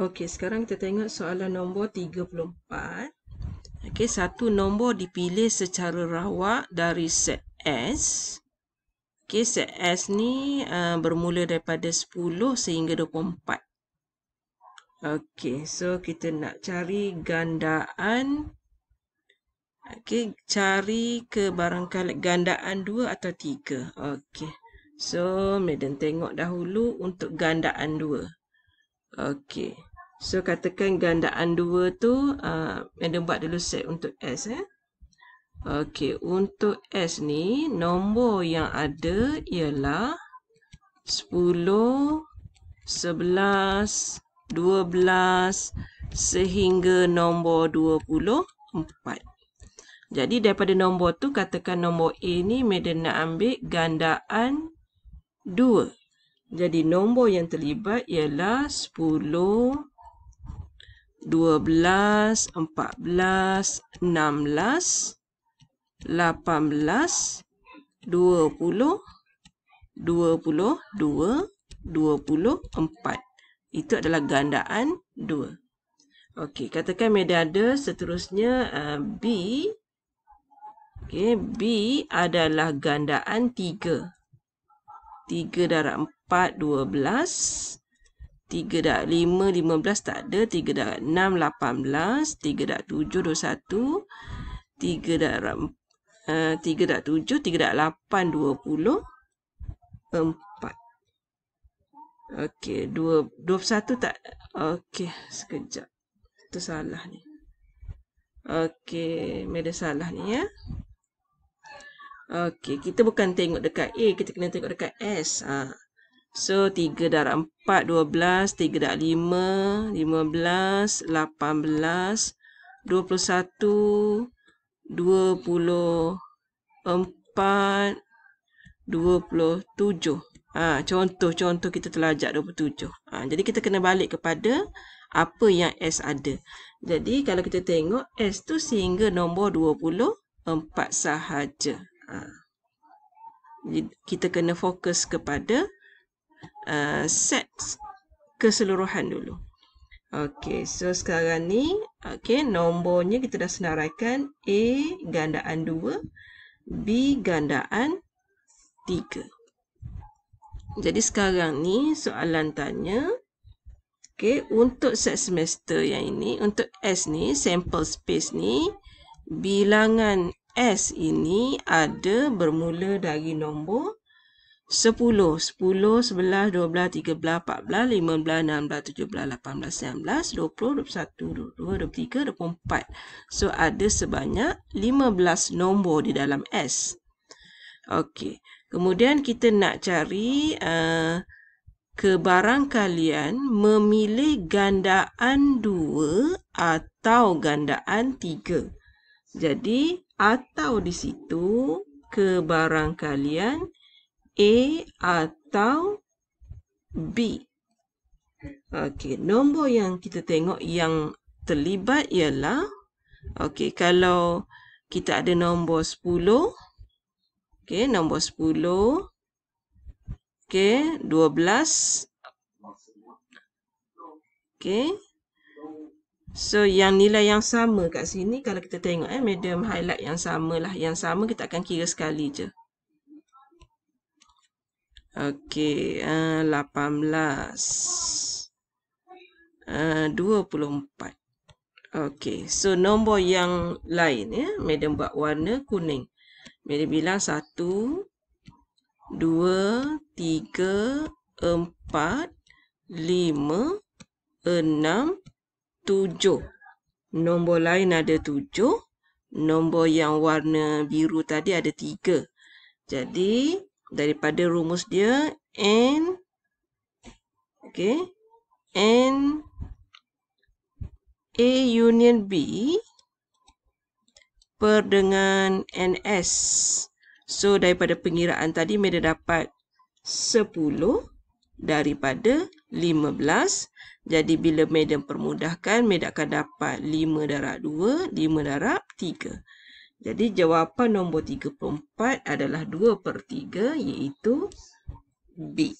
Okey, sekarang kita tengok soalan nombor 34. Okey, satu nombor dipilih secara rawak dari set S. Okey, set S ni uh, bermula daripada 10 sehingga 24. Okey, so kita nak cari gandaan. Okey, cari ke barangkali gandaan 2 atau 3. Okey. So, maiden tengok dahulu untuk gandaan 2. Okey. So katakan gandaan 2 tu uh, Madam buat dulu set untuk S eh. Okey, untuk S ni Nombor yang ada ialah 10 11 12 Sehingga nombor 24 Jadi daripada nombor tu Katakan nombor A ni Madam nak ambil gandaan 2 Jadi nombor yang terlibat ialah 10 11 12, 14, 16, 18, 20, 22, 24. Itu adalah gandaan 2. Okey, katakan media ada seterusnya uh, B. Okey, B adalah gandaan 3. 3 darab 4, 12. 12. 3.5.15 tak ada. 3.6.18. 3.7.21. Eh, okey, 21 tak. Okey, sekejap. salah ni. Okey, meda salah ni ya. Okey, kita bukan tengok dekat A, kita kena tengok dekat S. Ah. So 3 darab 4 12 3 darab 5 15 18 21 24 27 ha, Contoh contoh kita telajak 27 ha, Jadi kita kena balik kepada apa yang S ada Jadi kalau kita tengok S tu sehingga nombor 24 sahaja ha. Kita kena fokus kepada uh, set keseluruhan dulu. Okey, so sekarang ni, okey, nombornya kita dah senaraikan A gandaan 2, B gandaan 3. Jadi sekarang ni soalan tanya, okey, untuk set semester yang ini, untuk S ni, sample space ni, bilangan S ini ada bermula dari nombor 1. 10, 10, 11, 12, 13, 14, 15, 16, 17, 18, 19, 20, 21, 22, 23, 24. So, ada sebanyak 15 nombor di dalam S. Okey. Kemudian, kita nak cari uh, eh, kebarang memilih gandaan 2 atau gandaan 3. Jadi, atau di situ kebarangkalian kalian A atau B. Okey, nombor yang kita tengok yang terlibat ialah okey, kalau kita ada nombor 10, okey, nombor 10, okey, 12, okey. So, yang nilai yang sama kat sini, kalau kita tengok eh, medium highlight yang sama lah. Yang sama kita akan kira sekali je. Okey, uh, 18. Uh, 24. Okey, so nombor yang lain. ya, Madam buat warna kuning. Madam bilang 1, 2, 3, 4. Lima, enam, tujuh. Nombor lain ada tujuh. Nombor yang warna biru tadi ada tiga. Jadi, daripada rumus dia n okey n a union b per dengan ns so daripada pengiraan tadi mereka dapat 10 daripada 15 jadi bila medium permudahkan medium akan dapat 5 darab 2 5 darab 3 jadi jawapan nombor 34 adalah 2 per 3 iaitu B.